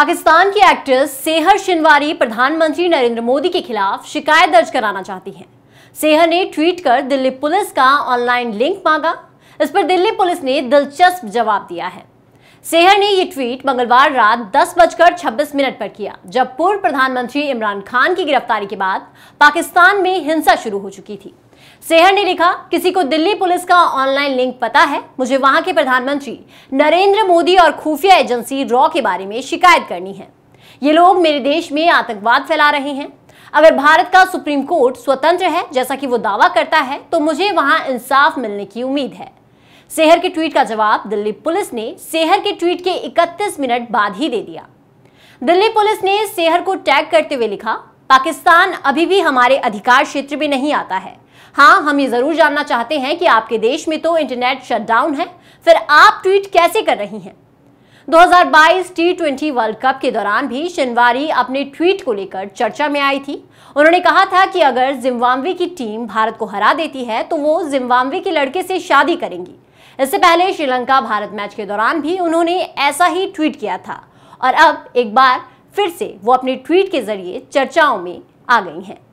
पाकिस्तान की एक्ट्रेस सेहर शिनवारी प्रधानमंत्री नरेंद्र मोदी के खिलाफ शिकायत दर्ज कराना चाहती हैं। सेहर ने ट्वीट कर दिल्ली पुलिस का ऑनलाइन लिंक मांगा इस पर दिल्ली पुलिस ने दिलचस्प जवाब दिया है सेहर ने ये ट्वीट मंगलवार रात दस बजकर छब्बीस मिनट पर किया जब पूर्व प्रधानमंत्री इमरान खान की गिरफ्तारी के बाद पाकिस्तान में हिंसा शुरू हो चुकी थी सेहर ने लिखा किसी को दिल्ली पुलिस का ऑनलाइन लिंक पता है मुझे वहां के प्रधानमंत्री नरेंद्र मोदी और खुफिया एजेंसी रॉ के बारे में शिकायत करनी है ये लोग मेरे देश में आतंकवाद फैला रहे हैं अगर भारत का सुप्रीम कोर्ट स्वतंत्र है जैसा कि वो दावा करता है तो मुझे वहां इंसाफ मिलने की उम्मीद है सेहर के ट्वीट का जवाब दिल्ली पुलिस ने सेहर के ट्वीट के 31 मिनट बाद ही दे दिया दिल्ली पुलिस ने सेहर को टैग करते हुए लिखा पाकिस्तान अभी भी हमारे अधिकार क्षेत्र में नहीं आता है हाँ हम ये जरूर जानना चाहते हैं कि आपके देश में तो इंटरनेट शटडाउन है फिर आप ट्वीट कैसे कर रही हैं 2022 टी ट्वेंटी वर्ल्ड कप के दौरान भी शनवारी अपने ट्वीट को लेकर चर्चा में आई थी उन्होंने कहा था कि अगर जिम्बाब्वे की टीम भारत को हरा देती है तो वो जिम्बाब्वे के लड़के से शादी करेंगी इससे पहले श्रीलंका भारत मैच के दौरान भी उन्होंने ऐसा ही ट्वीट किया था और अब एक बार फिर से वो अपने ट्वीट के जरिए चर्चाओं में आ गई हैं